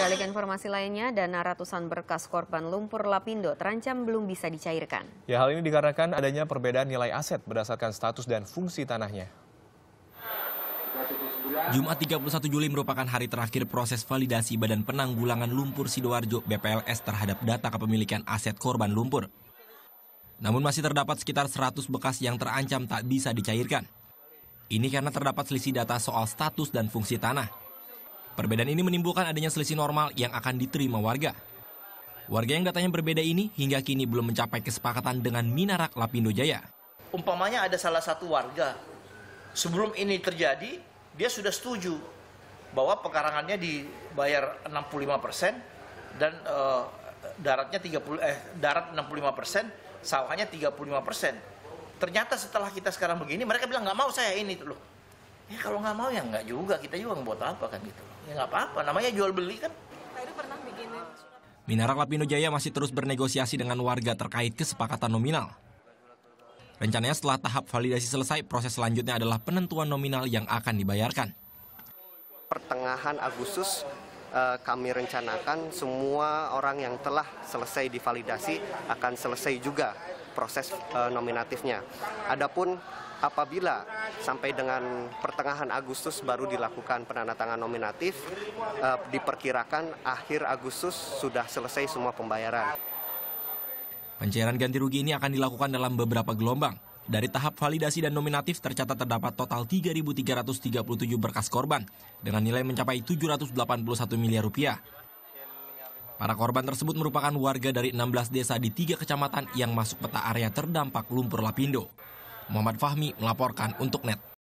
Beralih ke informasi lainnya, dana ratusan berkas korban lumpur Lapindo terancam belum bisa dicairkan. Ya, hal ini dikarenakan adanya perbedaan nilai aset berdasarkan status dan fungsi tanahnya. Jumat 31 Juli merupakan hari terakhir proses validasi Badan Penanggulangan Lumpur Sidoarjo BPLS terhadap data kepemilikan aset korban lumpur. Namun masih terdapat sekitar 100 bekas yang terancam tak bisa dicairkan. Ini karena terdapat selisih data soal status dan fungsi tanah. Perbedaan ini menimbulkan adanya selisih normal yang akan diterima warga. Warga yang datanya berbeda ini hingga kini belum mencapai kesepakatan dengan Minarak Lapindo Jaya. Umpamanya ada salah satu warga, sebelum ini terjadi, dia sudah setuju bahwa pekarangannya dibayar 65% dan e, daratnya 30 eh darat 65%, sawahnya 35%. Ternyata setelah kita sekarang begini, mereka bilang nggak mau saya ini loh ya kalau nggak mau ya nggak juga kita juga buat apa kan gitu ya nggak apa-apa namanya jual beli kan Minarak Lapindo Jaya masih terus bernegosiasi dengan warga terkait kesepakatan nominal. Rencananya setelah tahap validasi selesai, proses selanjutnya adalah penentuan nominal yang akan dibayarkan. Pertengahan Agustus eh, kami rencanakan semua orang yang telah selesai divalidasi akan selesai juga proses uh, nominatifnya. Adapun apabila sampai dengan pertengahan Agustus baru dilakukan penandatangan nominatif, uh, diperkirakan akhir Agustus sudah selesai semua pembayaran. Pencairan ganti rugi ini akan dilakukan dalam beberapa gelombang. Dari tahap validasi dan nominatif tercatat terdapat total 3.337 berkas korban dengan nilai mencapai 781 miliar rupiah. Para korban tersebut merupakan warga dari 16 desa di tiga kecamatan yang masuk peta area terdampak lumpur lapindo. Muhammad Fahmi melaporkan untuk NET.